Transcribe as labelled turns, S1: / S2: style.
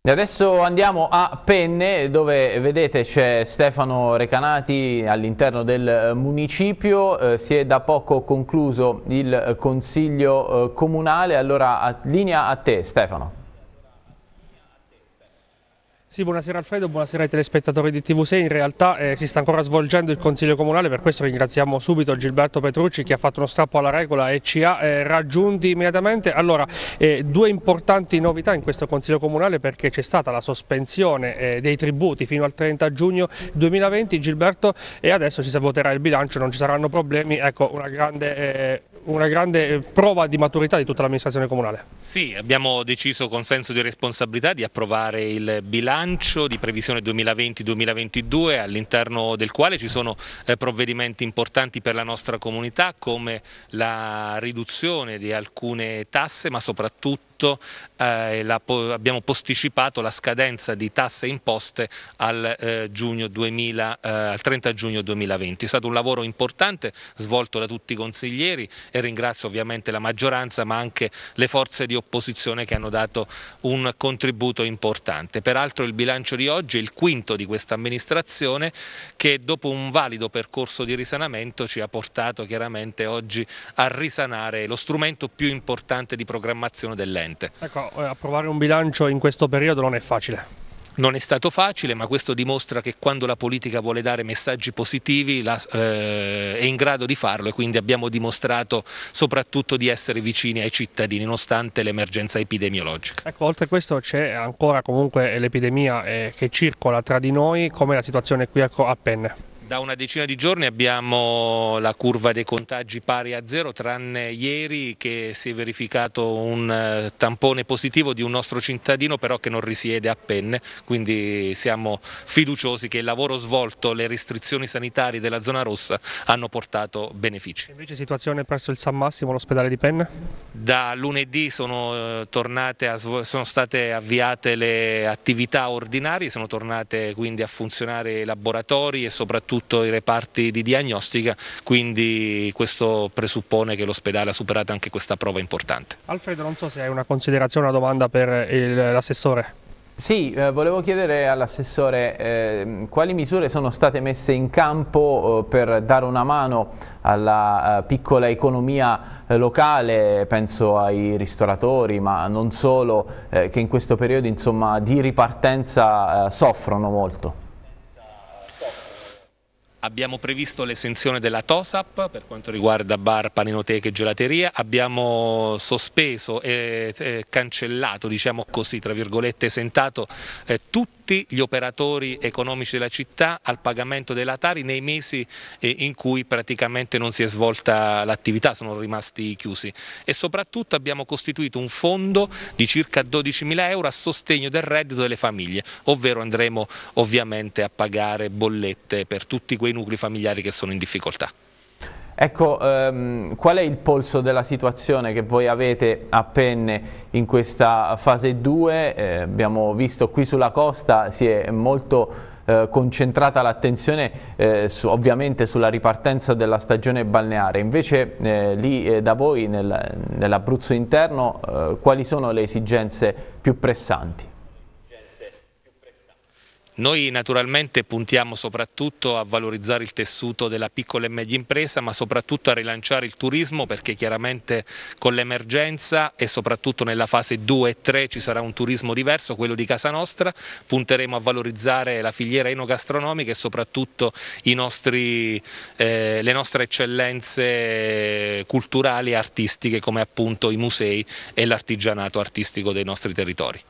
S1: E adesso andiamo a Penne dove vedete c'è Stefano Recanati all'interno del eh, municipio, eh, si è da poco concluso il eh, consiglio eh, comunale, allora a, linea a te Stefano.
S2: Sì, buonasera Alfredo, buonasera ai telespettatori di TV6. In realtà eh, si sta ancora svolgendo il Consiglio Comunale, per questo ringraziamo subito Gilberto Petrucci che ha fatto uno strappo alla regola e ci ha eh, raggiunti immediatamente. Allora, eh, due importanti novità in questo Consiglio Comunale perché c'è stata la sospensione eh, dei tributi fino al 30 giugno 2020, Gilberto, e adesso si voterà il bilancio, non ci saranno problemi. Ecco, una grande eh, una grande eh, prova di maturità di tutta l'amministrazione comunale.
S3: Sì, abbiamo deciso con senso di responsabilità di approvare il bilancio di previsione 2020-2022 all'interno del quale ci sono eh, provvedimenti importanti per la nostra comunità come la riduzione di alcune tasse ma soprattutto eh, la, abbiamo posticipato la scadenza di tasse imposte al, eh, 2000, eh, al 30 giugno 2020. È stato un lavoro importante svolto da tutti i consiglieri, è e ringrazio ovviamente la maggioranza ma anche le forze di opposizione che hanno dato un contributo importante. Peraltro il bilancio di oggi è il quinto di questa amministrazione che dopo un valido percorso di risanamento ci ha portato chiaramente oggi a risanare lo strumento più importante di programmazione dell'ente.
S2: Ecco, eh, approvare un bilancio in questo periodo non è facile.
S3: Non è stato facile, ma questo dimostra che quando la politica vuole dare messaggi positivi la, eh, è in grado di farlo e quindi abbiamo dimostrato soprattutto di essere vicini ai cittadini, nonostante l'emergenza epidemiologica.
S2: Ecco, oltre a questo c'è ancora comunque l'epidemia eh, che circola tra di noi, come la situazione qui a Penne?
S3: Da una decina di giorni abbiamo la curva dei contagi pari a zero, tranne ieri che si è verificato un eh, tampone positivo di un nostro cittadino però che non risiede a Penne, quindi siamo fiduciosi che il lavoro svolto, le restrizioni sanitarie della zona rossa hanno portato benefici.
S2: Invece situazione presso il San Massimo, l'ospedale di Penne?
S3: Da lunedì sono, eh, tornate a, sono state avviate le attività ordinarie, sono tornate quindi a funzionare i laboratori e soprattutto soprattutto i reparti di diagnostica, quindi questo presuppone che l'ospedale ha superato anche questa prova importante.
S1: Alfredo, non so se hai una considerazione una domanda per l'assessore. Sì, eh, volevo chiedere all'assessore eh, quali misure sono state messe in campo eh, per dare una mano alla eh, piccola economia eh, locale, penso ai ristoratori, ma non solo, eh, che in questo periodo insomma, di ripartenza soffrono molto
S3: abbiamo previsto l'esenzione della TOSAP per quanto riguarda bar, paninoteche e gelateria, abbiamo sospeso e, cancellato, diciamo così, tra virgolette, esentato eh, tutti tutti gli operatori economici della città al pagamento della Tari nei mesi eh, in cui praticamente non si è svolta l'attività, sono rimasti chiusi e soprattutto abbiamo costituito un fondo di circa 12 mila euro a sostegno del reddito delle famiglie, ovvero andremo ovviamente a pagare bollette per tutti quei nuclei familiari che sono in difficoltà.
S1: Ecco, ehm, qual è il polso della situazione che voi avete a penne in questa fase 2? Eh, abbiamo visto qui sulla costa si è molto eh, concentrata l'attenzione eh, su, ovviamente sulla ripartenza della stagione balneare, invece eh, lì eh, da voi nel, nell'Abruzzo interno eh, quali sono le esigenze più pressanti?
S3: Noi naturalmente puntiamo soprattutto a valorizzare il tessuto della piccola e media impresa ma soprattutto a rilanciare il turismo perché chiaramente con l'emergenza e soprattutto nella fase 2 e 3 ci sarà un turismo diverso, quello di casa nostra, punteremo a valorizzare la filiera enogastronomica e soprattutto nostri, eh, le nostre eccellenze culturali e artistiche come appunto i musei e l'artigianato artistico dei nostri territori.